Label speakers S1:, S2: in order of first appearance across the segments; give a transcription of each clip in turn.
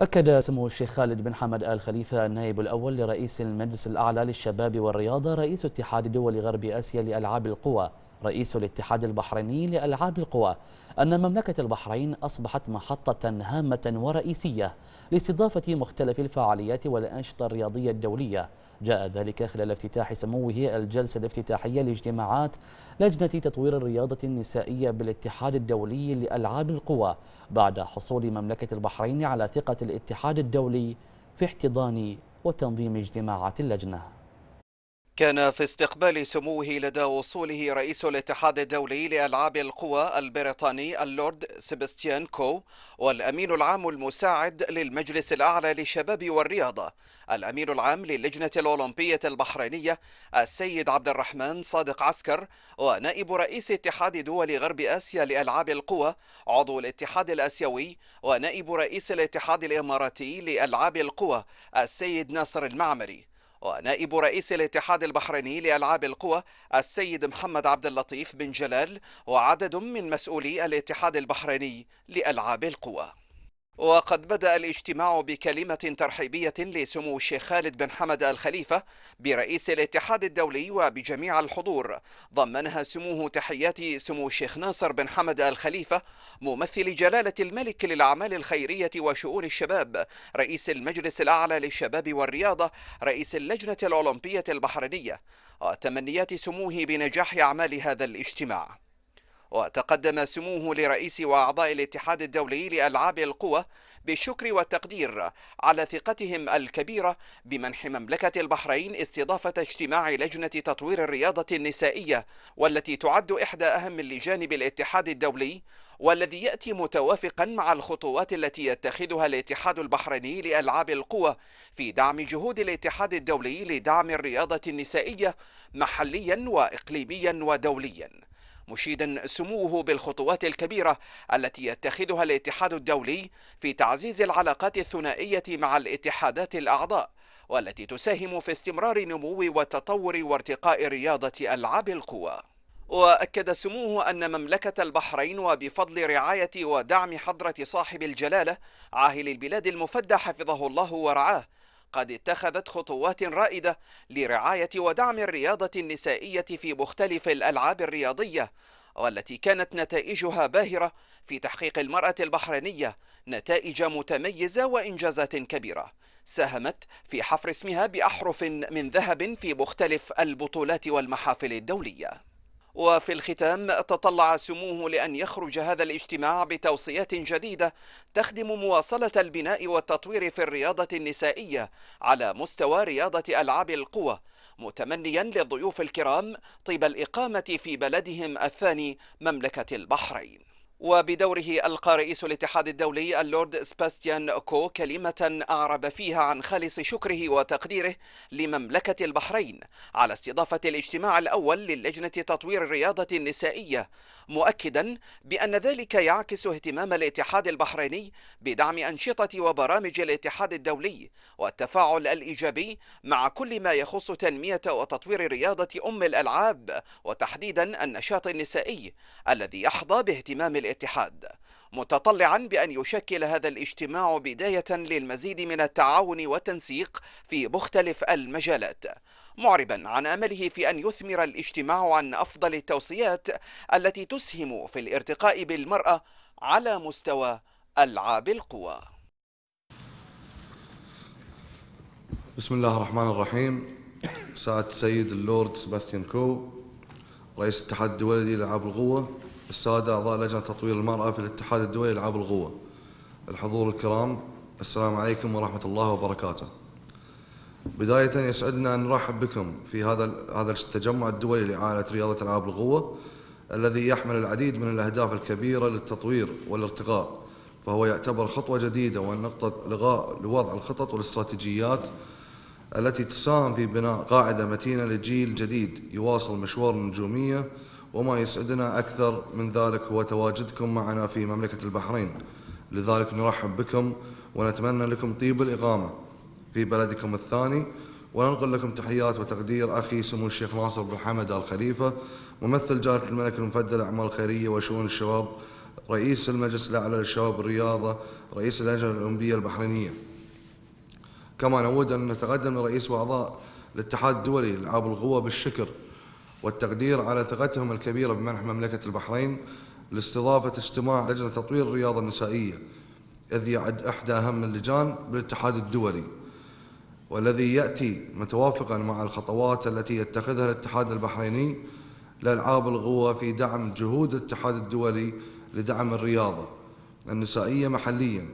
S1: أكد سمو الشيخ خالد بن حمد آل خليفة النائب الأول لرئيس المجلس الأعلى للشباب والرياضة رئيس اتحاد دول غرب آسيا لألعاب القوى رئيس الاتحاد البحريني لألعاب القوى أن مملكة البحرين أصبحت محطة هامة ورئيسية لاستضافة مختلف الفعاليات والأنشطة الرياضية الدولية جاء ذلك خلال افتتاح سموه الجلسة الافتتاحية لاجتماعات لجنة تطوير الرياضة النسائية بالاتحاد الدولي لألعاب القوى بعد حصول مملكة البحرين على ثقة الاتحاد الدولي في احتضان وتنظيم اجتماعات اللجنه كان في استقبال سموه لدى وصوله رئيس الاتحاد الدولي لألعاب القوى البريطاني اللورد سيباستيان كو والأمين العام المساعد للمجلس الأعلى للشباب والرياضة الأمين العام للجنة الأولمبية البحرينية السيد عبد الرحمن صادق عسكر ونائب رئيس اتحاد دول غرب آسيا لألعاب القوى عضو الاتحاد الآسيوي ونائب رئيس الاتحاد الإماراتي لألعاب القوى السيد ناصر المعمري ونائب رئيس الاتحاد البحريني لألعاب القوى السيد محمد عبد اللطيف بن جلال وعدد من مسؤولي الاتحاد البحريني لألعاب القوى وقد بدأ الاجتماع بكلمة ترحيبية لسمو الشيخ خالد بن حمد الخليفة برئيس الاتحاد الدولي وبجميع الحضور ضمنها سموه تحيات سمو الشيخ ناصر بن حمد الخليفة ممثل جلالة الملك للأعمال الخيرية وشؤون الشباب رئيس المجلس الأعلى للشباب والرياضة رئيس اللجنة الأولمبية البحرينية وتمنيات سموه بنجاح أعمال هذا الاجتماع وتقدم سموه لرئيس وأعضاء الاتحاد الدولي لألعاب القوى بالشكر والتقدير على ثقتهم الكبيرة بمنح مملكة البحرين استضافة اجتماع لجنة تطوير الرياضة النسائية والتي تعد إحدى أهم اللجان بالاتحاد الدولي والذي يأتي متوافقا مع الخطوات التي يتخذها الاتحاد البحريني لألعاب القوى في دعم جهود الاتحاد الدولي لدعم الرياضة النسائية محليا وإقليميا ودوليا مشيدا سموه بالخطوات الكبيرة التي يتخذها الاتحاد الدولي في تعزيز العلاقات الثنائية مع الاتحادات الأعضاء والتي تساهم في استمرار نمو والتطور وارتقاء رياضة ألعاب القوى وأكد سموه أن مملكة البحرين وبفضل رعاية ودعم حضرة صاحب الجلالة عاهل البلاد المفدى حفظه الله ورعاه قد اتخذت خطوات رائدة لرعاية ودعم الرياضة النسائية في مختلف الألعاب الرياضية والتي كانت نتائجها باهرة في تحقيق المرأة البحرينية نتائج متميزة وإنجازات كبيرة ساهمت في حفر اسمها بأحرف من ذهب في مختلف البطولات والمحافل الدولية وفي الختام تطلع سموه لأن يخرج هذا الاجتماع بتوصيات جديدة تخدم مواصلة البناء والتطوير في الرياضة النسائية على مستوى رياضة ألعاب القوى متمنيا للضيوف الكرام طيب الإقامة في بلدهم الثاني مملكة البحرين وبدوره ألقى رئيس الاتحاد الدولي اللورد سباستيان كو كلمة أعرب فيها عن خالص شكره وتقديره لمملكة البحرين على استضافة الاجتماع الأول للجنة تطوير الرياضة النسائية مؤكدا بأن ذلك يعكس اهتمام الاتحاد البحريني بدعم أنشطة وبرامج الاتحاد الدولي والتفاعل الإيجابي مع كل ما يخص تنمية وتطوير رياضة أم الألعاب وتحديدا النشاط النسائي الذي يحظى باهتمام الاتحاد الاتحاد متطلعا بأن يشكل هذا الاجتماع بداية للمزيد من التعاون والتنسيق في مختلف المجالات معربا عن امله في ان يثمر الاجتماع عن افضل التوصيات التي تسهم في الارتقاء بالمراه على مستوى العاب القوى.
S2: بسم الله الرحمن الرحيم سعادة السيد اللورد سباستيان كو رئيس الاتحاد الدولي لألعاب القوة السادة أعضاء لجنة تطوير المرأة في الاتحاد الدولي لألعاب القوة الحضور الكرام السلام عليكم ورحمة الله وبركاته بداية يسعدنا أن نرحب بكم في هذا هذا التجمع الدولي لعائلة رياضة ألعاب القوة الذي يحمل العديد من الأهداف الكبيرة للتطوير والارتقاء فهو يعتبر خطوة جديدة ونقطة لغاء لوضع الخطط والاستراتيجيات التي تساهم في بناء قاعدة متينة لجيل جديد يواصل مشوار النجومية وما يسعدنا أكثر من ذلك هو تواجدكم معنا في مملكة البحرين لذلك نرحب بكم ونتمنى لكم طيب الإقامة في بلدكم الثاني وننقل لكم تحيات وتقدير أخي سمو الشيخ ناصر بن حمد آل خليفة ممثل جلالة الملك المفدى الأعمال الخيرية وشؤون الشباب رئيس المجلس الأعلى للشباب الرياضة رئيس اللجنة الأولمبية البحرينية كما نود أن نتقدم لرئيس وأعضاء الاتحاد الدولي لألعاب القوى بالشكر والتقدير على ثقتهم الكبيرة بمنح مملكة البحرين لاستضافة اجتماع لجنة تطوير الرياضة النسائية إذ يعد إحدى أهم اللجان بالاتحاد الدولي والذي يأتي متوافقا مع الخطوات التي يتخذها الاتحاد البحريني لألعاب القوى في دعم جهود الاتحاد الدولي لدعم الرياضة النسائية محليا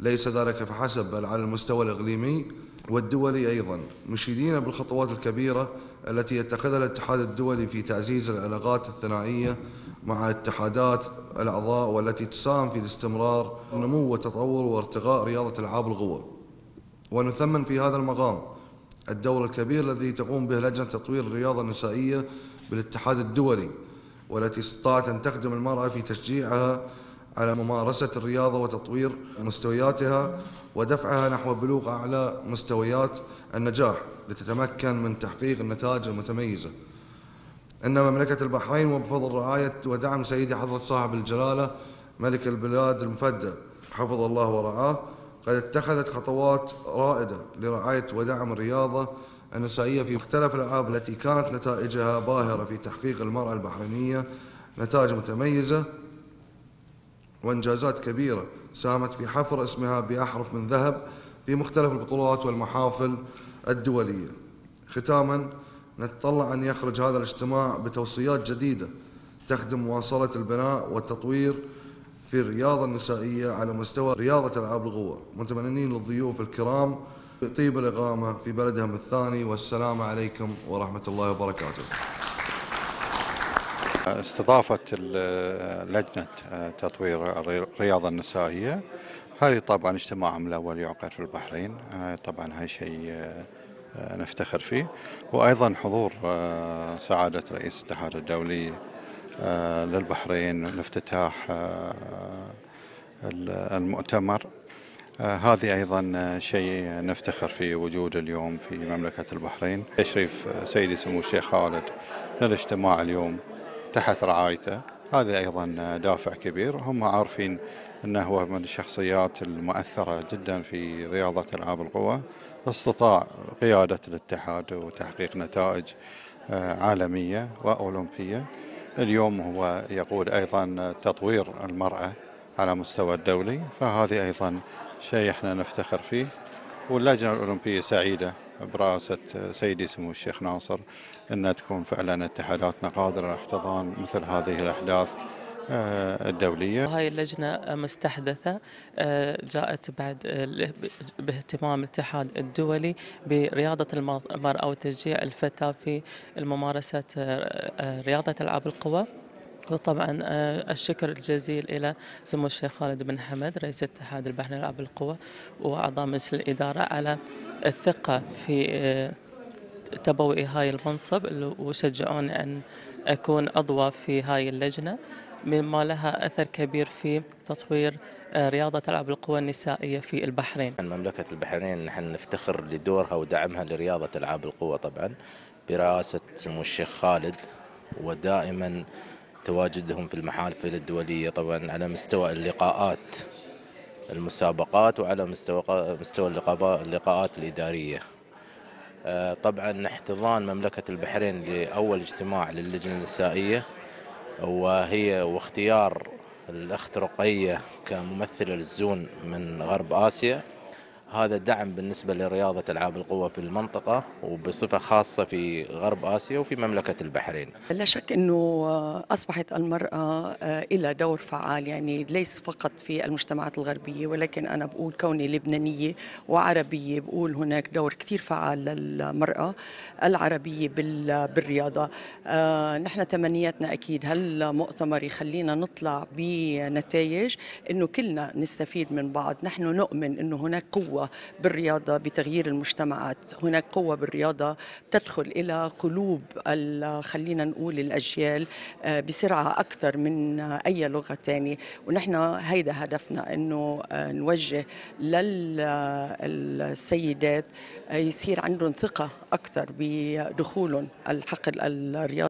S2: ليس ذلك فحسب بل على المستوى الإقليمي والدولي أيضا مشيدين بالخطوات الكبيرة التي يتخذها الاتحاد الدولي في تعزيز العلاقات الثنائية مع اتحادات الأعضاء والتي تساهم في الاستمرار نمو وتطور وارتقاء رياضة ألعاب القوى ونثمن في هذا المقام الدور الكبير الذي تقوم به لجنة تطوير الرياضة النسائية بالاتحاد الدولي والتي استطاعت أن تخدم المرأة في تشجيعها على ممارسة الرياضة وتطوير مستوياتها ودفعها نحو بلوغ أعلى مستويات النجاح لتتمكن من تحقيق النتائج المتميزة إن مملكة البحرين وبفضل رعاية ودعم سيدي حضرة صاحب الجلالة ملك البلاد المفدى حفظ الله ورعاه قد اتخذت خطوات رائدة لرعاية ودعم الرياضة النسائية في مختلف الألعاب التي كانت نتائجها باهرة في تحقيق المرأة البحرينية نتائج متميزة وإنجازات كبيرة ساهمت في حفر اسمها بأحرف من ذهب في مختلف البطولات والمحافل الدولية ختاما نتطلع أن يخرج هذا الاجتماع بتوصيات جديدة تخدم مواصلة البناء والتطوير في الرياضة النسائية على مستوى رياضة ألعاب القوة متمنين للضيوف الكرام طيب الإقامة في بلدهم الثاني والسلام عليكم
S3: ورحمة الله وبركاته استضافة لجنة تطوير الرياضة النسائية هذه طبعا اجتماعهم الأول يعقد في البحرين آه، طبعا هاي شيء آه، آه، نفتخر فيه وأيضا حضور سعادة رئيس الاتحاد الدولي للبحرين لافتتاح المؤتمر هذه أيضا شيء نفتخر في وجود اليوم في مملكة البحرين تشريف سيدي سمو الشيخ خالد للاجتماع اليوم تحت رعايته هذا أيضا دافع كبير هم عارفين أنه هو من الشخصيات المؤثرة جدا في رياضة ألعاب القوى استطاع قيادة الاتحاد وتحقيق نتائج آه، عالمية وأولمبية اليوم هو يقود أيضا تطوير المرأة على مستوى الدولي فهذه أيضا شيء احنا نفتخر فيه واللجنة الأولمبية سعيدة برئاسة سيدي سمو الشيخ ناصر أن تكون فعلا اتحاداتنا قادرة على احتضان مثل هذه الأحداث آه، الدولية هاي اللجنة مستحدثة آه، جاءت بعد آه، باهتمام الاتحاد الدولي برياضة المرأة وتشجيع الفتاة في ممارسة رياضة ألعاب القوى وطبعا آه، الشكر الجزيل الى سمو الشيخ خالد بن حمد رئيس اتحاد البحرين العاب القوى واعضاء مجلس الاداره على الثقه في آه، تبوي هاي المنصب وشجعوني ان اكون عضوه في هاي اللجنه مما لها اثر كبير في تطوير آه، رياضه العاب القوى النسائيه في البحرين. مملكه البحرين نحن نفتخر لدورها ودعمها لرياضه العاب القوى طبعا برئاسه
S2: سمو الشيخ خالد ودائما تواجدهم في المحافل الدولية طبعا على مستوى اللقاءات المسابقات وعلى مستوى مستوى اللقاءات الإدارية آه، طبعا احتضان مملكة البحرين لأول اجتماع للجنة النسائية وهي واختيار الأخت رقية كممثلة للزون من غرب آسيا هذا دعم بالنسبة لرياضة ألعاب القوى في المنطقة وبصفة خاصة في غرب آسيا وفي مملكة البحرين
S1: لا شك أنه آه، أصبحت المرأة آه، إلى دور فعال يعني ليس فقط في المجتمعات الغربية ولكن أنا بقول كوني لبنانية وعربية بقول هناك دور كثير فعال للمرأة العربية بالرياضة آه، نحن تمنياتنا أكيد هالمؤتمر يخلينا نطلع بنتائج أنه كلنا نستفيد من بعض نحن نؤمن أنه هناك قوة قوة بالرياضة بتغيير المجتمعات هناك قوة بالرياضة تدخل إلى قلوب خلينا نقول الأجيال آه، بسرعة أكثر من أي لغة ثانية ونحن هيدا هدفنا أنه آه، نوجه للسيدات آه، يصير عندهم ثقة أكثر بدخولهم
S2: الحقل الرياضي